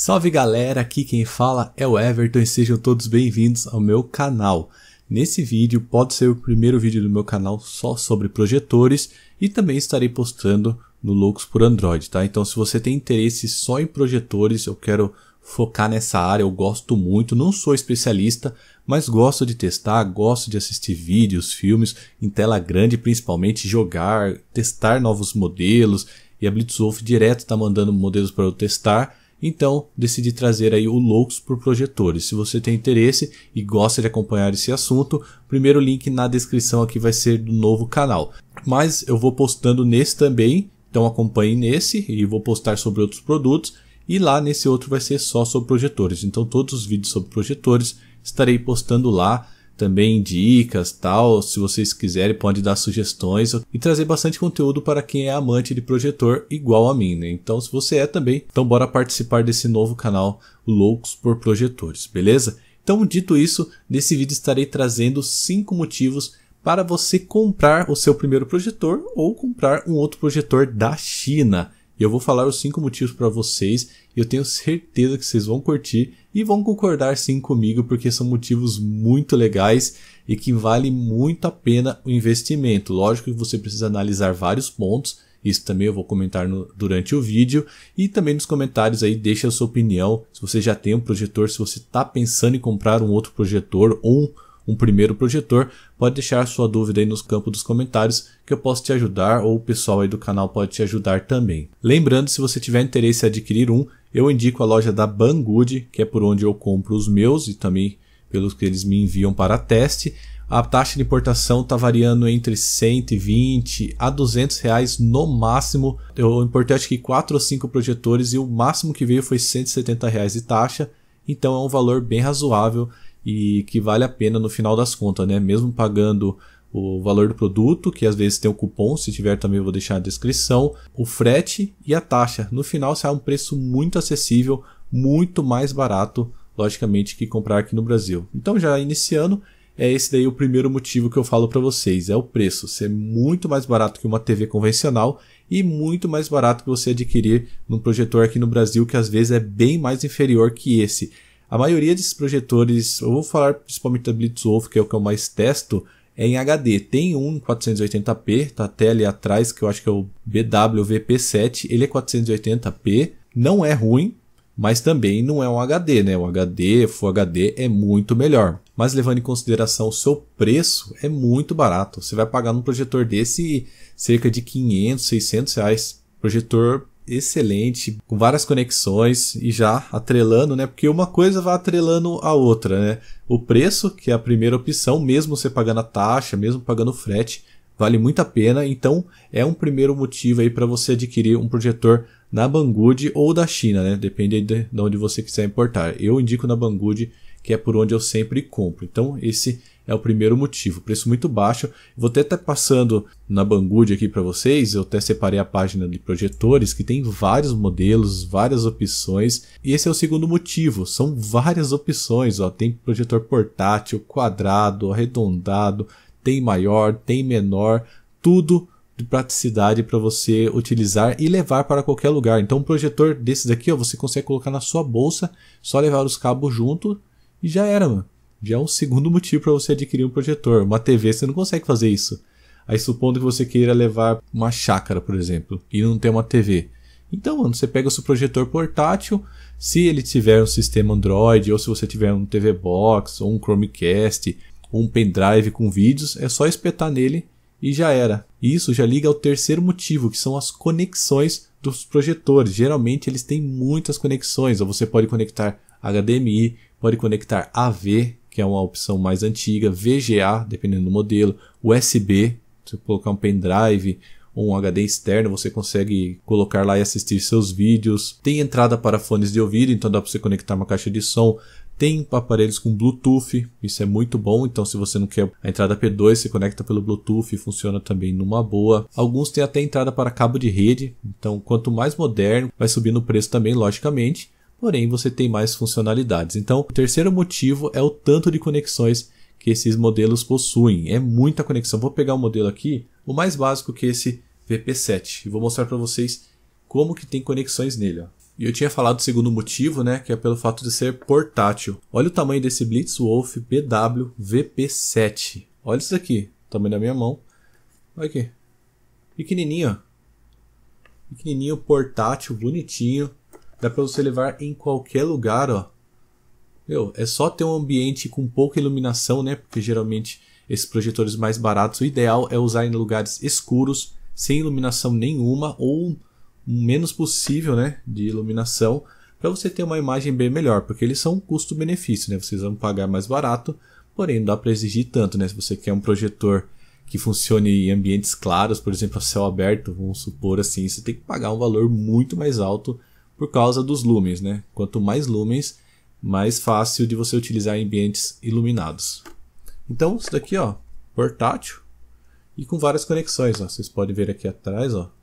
Salve galera, aqui quem fala é o Everton e sejam todos bem-vindos ao meu canal. Nesse vídeo pode ser o primeiro vídeo do meu canal só sobre projetores e também estarei postando no Loucos por Android, tá? Então se você tem interesse só em projetores, eu quero focar nessa área, eu gosto muito, não sou especialista, mas gosto de testar, gosto de assistir vídeos, filmes em tela grande, principalmente jogar, testar novos modelos e a Blitzwolf direto está mandando modelos para eu testar então, decidi trazer aí o Loucos por projetores. Se você tem interesse e gosta de acompanhar esse assunto, primeiro link na descrição aqui vai ser do novo canal. Mas eu vou postando nesse também, então acompanhe nesse e vou postar sobre outros produtos. E lá nesse outro vai ser só sobre projetores. Então todos os vídeos sobre projetores estarei postando lá também dicas, tal. Se vocês quiserem, podem dar sugestões e trazer bastante conteúdo para quem é amante de projetor igual a mim, né? Então, se você é também, então bora participar desse novo canal Loucos por Projetores, beleza? Então, dito isso, nesse vídeo estarei trazendo cinco motivos para você comprar o seu primeiro projetor ou comprar um outro projetor da China. E eu vou falar os cinco motivos para vocês e eu tenho certeza que vocês vão curtir e vão concordar sim comigo porque são motivos muito legais e que vale muito a pena o investimento. Lógico que você precisa analisar vários pontos, isso também eu vou comentar no, durante o vídeo. E também nos comentários aí deixa a sua opinião. Se você já tem um projetor, se você está pensando em comprar um outro projetor ou um um primeiro projetor, pode deixar sua dúvida aí nos campos dos comentários que eu posso te ajudar ou o pessoal aí do canal pode te ajudar também. Lembrando, se você tiver interesse em adquirir um, eu indico a loja da Banggood, que é por onde eu compro os meus e também pelos que eles me enviam para teste. A taxa de importação está variando entre 120 a 200 reais no máximo. Eu importei acho que 4 ou 5 projetores e o máximo que veio foi 170 reais de taxa. Então é um valor bem razoável e que vale a pena no final das contas, né? Mesmo pagando o valor do produto, que às vezes tem o cupom, se tiver também vou deixar na descrição, o frete e a taxa. No final será um preço muito acessível, muito mais barato, logicamente, que comprar aqui no Brasil. Então já iniciando, é esse daí o primeiro motivo que eu falo para vocês, é o preço ser muito mais barato que uma TV convencional e muito mais barato que você adquirir num projetor aqui no Brasil que às vezes é bem mais inferior que esse. A maioria desses projetores, eu vou falar principalmente da Blitzwolf, que é o que eu mais testo, é em HD. Tem um 480p, tá até ali atrás, que eu acho que é o bwvp 7 ele é 480p, não é ruim, mas também não é um HD, né? O HD, Full HD é muito melhor. Mas levando em consideração o seu preço, é muito barato. Você vai pagar num projetor desse cerca de 500, 600 reais. Projetor excelente, com várias conexões e já atrelando, né? Porque uma coisa vai atrelando a outra, né? O preço, que é a primeira opção, mesmo você pagando a taxa, mesmo pagando o frete, vale muito a pena. Então, é um primeiro motivo aí para você adquirir um projetor na Banggood ou da China, né? Depende de onde você quiser importar. Eu indico na Banggood que é por onde eu sempre compro. Então, esse é o primeiro motivo. Preço muito baixo. Vou até estar tá passando na Banggood aqui para vocês. Eu até separei a página de projetores que tem vários modelos, várias opções. E esse é o segundo motivo. São várias opções. Ó. Tem projetor portátil, quadrado, arredondado, tem maior, tem menor, tudo de praticidade para você utilizar e levar para qualquer lugar. Então, um projetor desses daqui, ó, você consegue colocar na sua bolsa, só levar os cabos junto e já era, mano. Já é um segundo motivo para você adquirir um projetor. Uma TV, você não consegue fazer isso. Aí supondo que você queira levar uma chácara, por exemplo, e não tem uma TV. Então, mano, você pega o seu projetor portátil, se ele tiver um sistema Android, ou se você tiver um TV Box, ou um Chromecast, ou um pendrive com vídeos, é só espetar nele e já era. Isso já liga ao terceiro motivo, que são as conexões dos projetores. Geralmente eles têm muitas conexões, ou você pode conectar HDMI, pode conectar AV, que é uma opção mais antiga, VGA, dependendo do modelo, USB, se colocar um pendrive ou um HD externo, você consegue colocar lá e assistir seus vídeos. Tem entrada para fones de ouvido, então dá para você conectar uma caixa de som. Tem aparelhos com Bluetooth, isso é muito bom. Então, se você não quer a entrada P2, você conecta pelo Bluetooth, funciona também numa boa. Alguns têm até entrada para cabo de rede, então quanto mais moderno, vai subindo o preço também, logicamente porém você tem mais funcionalidades. Então, o terceiro motivo é o tanto de conexões que esses modelos possuem. É muita conexão. Vou pegar um modelo aqui, o mais básico que é esse VP7, e vou mostrar para vocês como que tem conexões nele. Ó. E eu tinha falado o segundo motivo, né, que é pelo fato de ser portátil. Olha o tamanho desse Blitzwolf PW VP7. Olha isso aqui, o tamanho da minha mão. Olha aqui. Pequenininho, ó. Pequenininho, portátil, bonitinho. Dá para você levar em qualquer lugar, ó. Meu, é só ter um ambiente com pouca iluminação, né? Porque geralmente esses projetores mais baratos, o ideal é usar em lugares escuros, sem iluminação nenhuma ou o menos possível, né, de iluminação, para você ter uma imagem bem melhor, porque eles são custo-benefício, né? Vocês vão pagar mais barato, porém não dá para exigir tanto, né? Se você quer um projetor que funcione em ambientes claros, por exemplo, a céu aberto, vamos supor assim, você tem que pagar um valor muito mais alto por causa dos lumens, né? Quanto mais lumens, mais fácil de você utilizar em ambientes iluminados. Então, isso daqui, ó, portátil e com várias conexões, ó. Vocês podem ver aqui atrás, ó.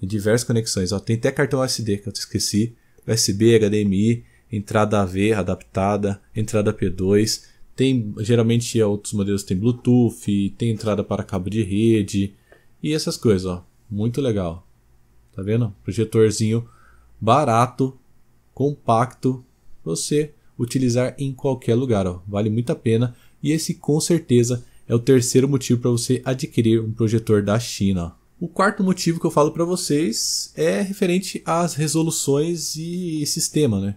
Tem diversas conexões, ó. Tem até cartão SD que eu esqueci, USB, HDMI, entrada AV adaptada, entrada P2. Tem, geralmente, é, outros modelos tem Bluetooth, tem entrada para cabo de rede e essas coisas, ó. Muito legal. Tá vendo? Projetorzinho barato, compacto, você utilizar em qualquer lugar, ó. vale muito a pena. E esse com certeza é o terceiro motivo para você adquirir um projetor da China. O quarto motivo que eu falo para vocês é referente às resoluções e sistema, né?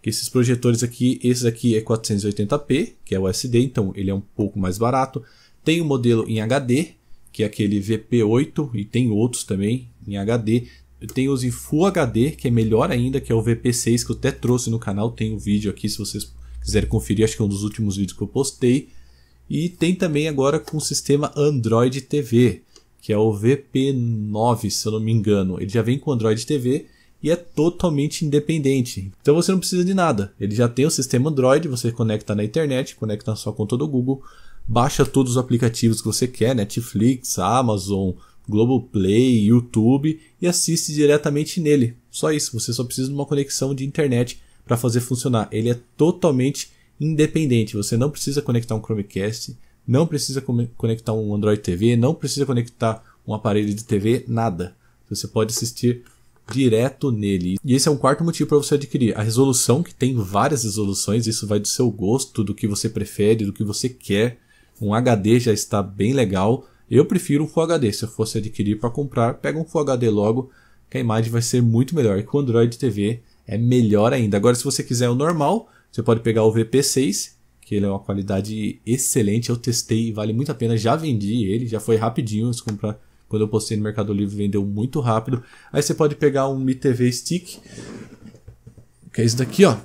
Que esses projetores aqui, esse aqui é 480p, que é o SD, então ele é um pouco mais barato. Tem o um modelo em HD, que é aquele VP8 e tem outros também em HD. Eu tenho os em Full HD, que é melhor ainda, que é o VP6, que eu até trouxe no canal. Tem um vídeo aqui, se vocês quiserem conferir, acho que é um dos últimos vídeos que eu postei. E tem também agora com o sistema Android TV, que é o VP9, se eu não me engano. Ele já vem com Android TV e é totalmente independente. Então você não precisa de nada. Ele já tem o sistema Android, você conecta na internet, conecta na sua conta do Google, baixa todos os aplicativos que você quer, Netflix, Amazon, Globoplay, YouTube e assiste diretamente nele. Só isso, você só precisa de uma conexão de internet para fazer funcionar. Ele é totalmente independente, você não precisa conectar um Chromecast, não precisa conectar um Android TV, não precisa conectar um aparelho de TV, nada. Você pode assistir direto nele. E esse é um quarto motivo para você adquirir. A resolução, que tem várias resoluções, isso vai do seu gosto, do que você prefere, do que você quer. Um HD já está bem legal. Eu prefiro um Full HD. Se eu fosse adquirir para comprar, pega um Full HD logo, que a imagem vai ser muito melhor. E com Android TV é melhor ainda. Agora, se você quiser o normal, você pode pegar o VP6, que ele é uma qualidade excelente. Eu testei, vale muito a pena. Já vendi ele, já foi rapidinho. Se comprar quando eu postei no Mercado Livre, vendeu muito rápido. Aí você pode pegar um Mi TV Stick, que é esse daqui, ó.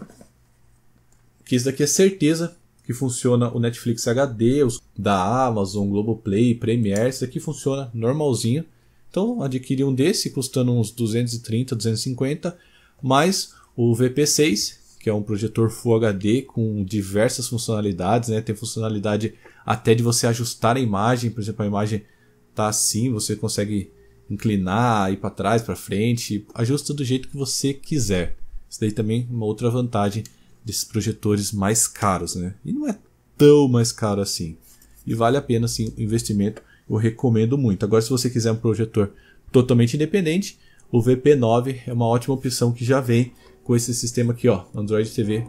Que esse daqui é certeza que funciona o Netflix HD, os da Amazon, Globoplay, Premiere, isso aqui funciona normalzinho. Então adquire um desse custando uns 230, 250, mais o VP6, que é um projetor Full HD com diversas funcionalidades, né? Tem funcionalidade até de você ajustar a imagem, por exemplo, a imagem tá assim, você consegue inclinar, ir para trás, para frente, ajusta do jeito que você quiser. Isso daí também é uma outra vantagem desses projetores mais caros, né? E não é tão mais caro assim. E vale a pena sim o investimento, eu recomendo muito. Agora se você quiser um projetor totalmente independente, o VP9 é uma ótima opção que já vem com esse sistema aqui, ó, Android TV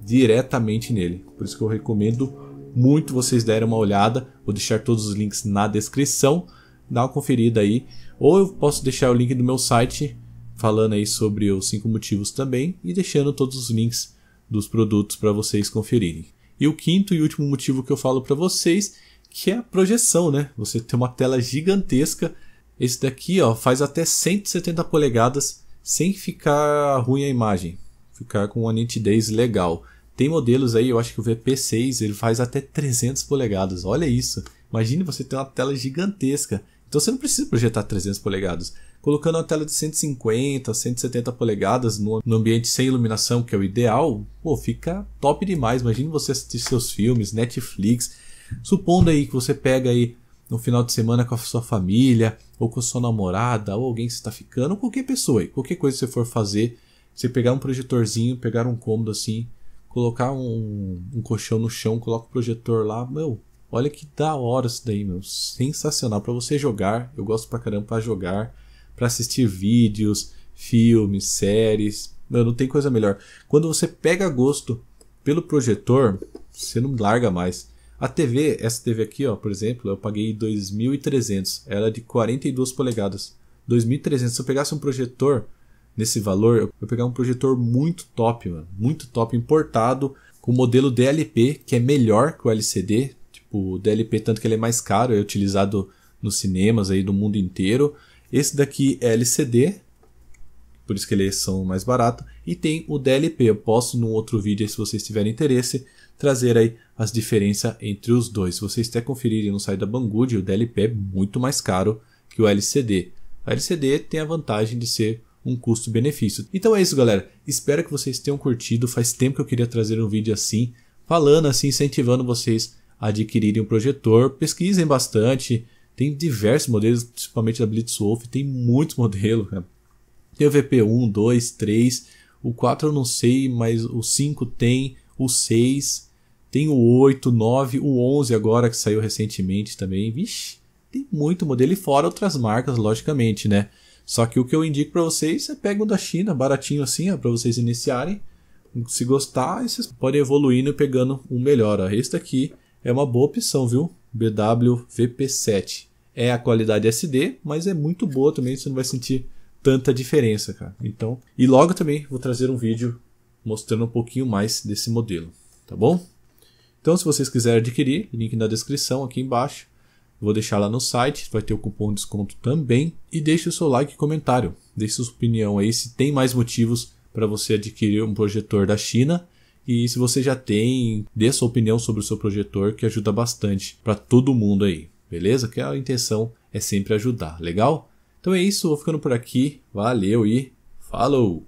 diretamente nele. Por isso que eu recomendo muito vocês derem uma olhada. Vou deixar todos os links na descrição. Dá uma conferida aí. Ou eu posso deixar o link do meu site falando aí sobre os cinco motivos também e deixando todos os links dos produtos para vocês conferirem. E o quinto e último motivo que eu falo para vocês, que é a projeção, né? Você tem uma tela gigantesca. Esse daqui, ó, faz até 170 polegadas sem ficar ruim a imagem, ficar com uma nitidez legal. Tem modelos aí, eu acho que o VP6 ele faz até 300 polegadas. Olha isso. Imagine você ter uma tela gigantesca. Então você não precisa projetar 300 polegadas colocando uma tela de 150, 170 polegadas no, no ambiente sem iluminação, que é o ideal, pô, fica top demais. Imagine você assistir seus filmes, Netflix. Supondo aí que você pega aí no final de semana com a sua família, ou com a sua namorada, ou alguém que está ficando, ou qualquer pessoa, qualquer coisa que você for fazer, você pegar um projetorzinho, pegar um cômodo assim, colocar um, um colchão no chão, coloca o projetor lá, meu, olha que da hora isso daí, meu, sensacional para você jogar. Eu gosto pra caramba para jogar para assistir vídeos, filmes, séries. não tem coisa melhor. Quando você pega gosto pelo projetor, você não larga mais. A TV, essa TV aqui, ó, por exemplo, eu paguei 2.300. Ela é de 42 polegadas. 2.300. Se eu pegasse um projetor nesse valor, eu vou pegar um projetor muito top, mano. Muito top, importado, com o modelo DLP, que é melhor que o LCD. Tipo, o DLP, tanto que ele é mais caro, é utilizado nos cinemas aí do mundo inteiro. Esse daqui é LCD, por isso que eles é são mais barato. E tem o DLP, eu posso num outro vídeo, se vocês tiverem interesse, trazer aí as diferenças entre os dois. Se vocês até conferirem no site da Banggood, o DLP é muito mais caro que o LCD. O LCD tem a vantagem de ser um custo-benefício. Então é isso, galera. Espero que vocês tenham curtido. Faz tempo que eu queria trazer um vídeo assim, falando assim, incentivando vocês a adquirirem um projetor. Pesquisem bastante, tem diversos modelos, principalmente da Blitzwolf, tem muitos modelos, cara. Né? Tem o VP1, 2, 3, o 4 eu não sei, mas o 5 tem, o 6, tem o 8, 9, o 11 agora que saiu recentemente também. Vixe, tem muito modelo e fora outras marcas, logicamente, né? Só que o que eu indico para vocês é pega um da China, baratinho assim, para vocês iniciarem. Se gostar, vocês podem evoluindo e pegando um melhor. Ó. Esse daqui é uma boa opção, viu? BWVP7. É a qualidade SD, mas é muito boa também, você não vai sentir tanta diferença, cara. Então, e logo também vou trazer um vídeo mostrando um pouquinho mais desse modelo, tá bom? Então, se vocês quiserem adquirir, link na descrição aqui embaixo. Vou deixar lá no site, vai ter o cupom de desconto também. E deixe o seu like e comentário. Deixe sua opinião aí se tem mais motivos para você adquirir um projetor da China e se você já tem, dê sua opinião sobre o seu projetor, que ajuda bastante para todo mundo aí, beleza? Que a intenção é sempre ajudar, legal? Então é isso, vou ficando por aqui. Valeu e falou!